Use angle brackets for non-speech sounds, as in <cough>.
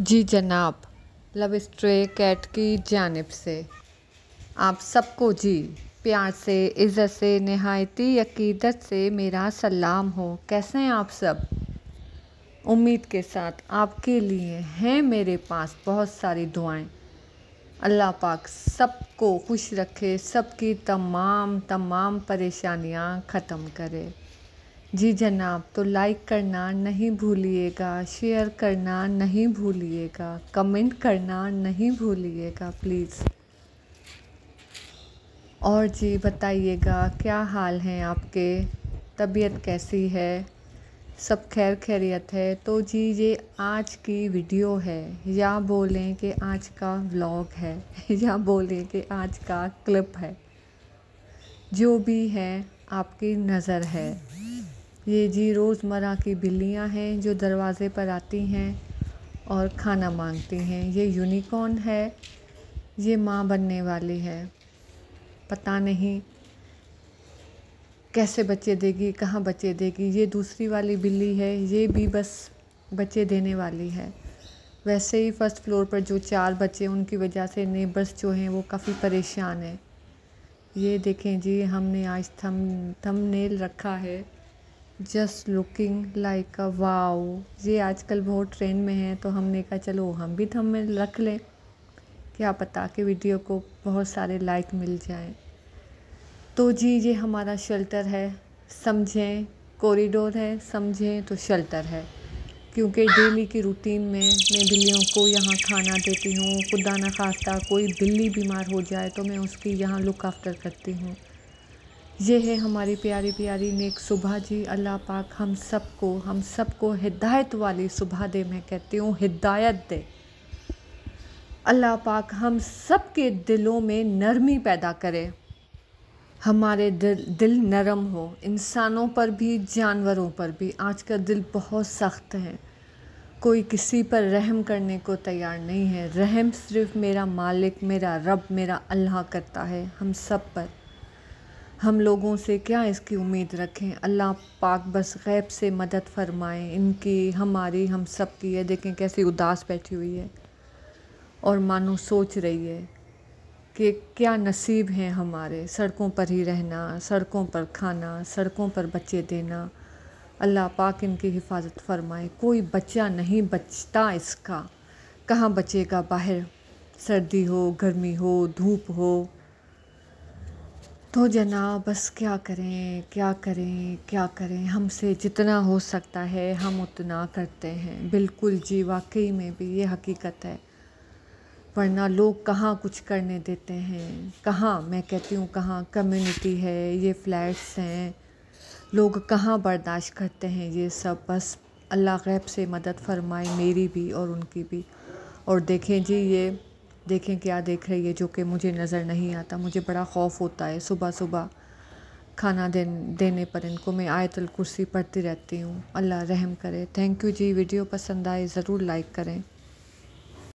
जी जनाब love stray cat की जानब से आप सबको जी प्यार से इज़्ज़त से नहायती अक़ीदत से मेरा सलाम हो कैसे हैं आप सब उम्मीद के साथ आपके लिए हैं मेरे पास बहुत सारी दुआएं अल्लाह पाक सबको खुश रखे सबकी तमाम तमाम परेशानियां ख़त्म करे जी जनाब तो लाइक करना नहीं भूलिएगा शेयर करना नहीं भूलिएगा कमेंट करना नहीं भूलिएगा प्लीज़ और जी बताइएगा क्या हाल हैं आपके तबीयत कैसी है सब खैर खैरियत है तो जी ये आज की वीडियो है या बोलें कि आज का व्लॉग है <laughs> या बोलें कि आज का क्लिप है जो भी है आपकी नज़र है ये जी रोज़मर्रा की बिल्लियाँ हैं जो दरवाज़े पर आती हैं और खाना मांगती हैं ये यूनिकॉर्न है ये माँ बनने वाली है पता नहीं कैसे बच्चे देगी कहाँ बच्चे देगी ये दूसरी वाली बिल्ली है ये भी बस बच्चे देने वाली है वैसे ही फर्स्ट फ्लोर पर जो चार बच्चे उनकी वजह से नेबर्स जो हैं वो काफ़ी परेशान हैं ये देखें जी हमने आज थम थम नेल रखा है just looking like a wow ये आजकल बहुत ट्रेंड में है तो हमने कहा चलो हम भी थम में रख लें क्या पता कि वीडियो को बहुत सारे लाइक मिल जाएं तो जी ये हमारा शेल्टर है समझें कॉरिडोर है समझें तो शेल्टर है क्योंकि डेली की रूटीन में मैं बिल्लियों को यहाँ खाना देती हूँ खुदाना खास्ता कोई बिल्ली बीमार हो जाए तो मैं उसकी यहाँ लुक आफ्टर करती हूँ ये है हमारी प्यारी प्यारी नेक सुबह जी अल्लाह पाक हम सबको हम सबको हिदायत वाली सुबह दे मैं कहती हूँ हिदायत दे अल्लाह पाक हम सब के दिलों में नरमी पैदा करे हमारे दिल दिल नरम हो इंसानों पर भी जानवरों पर भी आज का दिल बहुत सख्त है कोई किसी पर रहम करने को तैयार नहीं है रहम सिर्फ मेरा मालिक मेरा रब मेरा अल्लाह करता है हम सब पर हम लोगों से क्या इसकी उम्मीद रखें अल्लाह पाक बस गैब से मदद फरमाए इनकी हमारी हम सब की है देखें कैसी उदास बैठी हुई है और मानो सोच रही है कि क्या नसीब हैं हमारे सड़कों पर ही रहना सड़कों पर खाना सड़कों पर बच्चे देना अल्लाह पाक इनकी हिफाजत फरमाए कोई बच्चा नहीं बचता इसका कहाँ बचेगा बाहर सर्दी हो गर्मी हो धूप हो तो जना बस क्या करें क्या करें क्या करें हमसे जितना हो सकता है हम उतना करते हैं बिल्कुल जी वाकई में भी ये हकीकत है वरना लोग कहाँ कुछ करने देते हैं कहाँ मैं कहती हूँ कहाँ कम्युनिटी है ये फ्लैट्स हैं लोग कहाँ बर्दाश्त करते हैं ये सब बस अल्लाह गैब से मदद फरमाए मेरी भी और उनकी भी और देखें जी ये देखें क्या देख रही है जो कि मुझे नज़र नहीं आता मुझे बड़ा खौफ होता है सुबह सुबह खाना दे देने पर इनको मैं आयतल कुर्सी पढ़ती रहती हूँ अल्लाह रहम करे थैंक यू जी वीडियो पसंद आए ज़रूर लाइक करें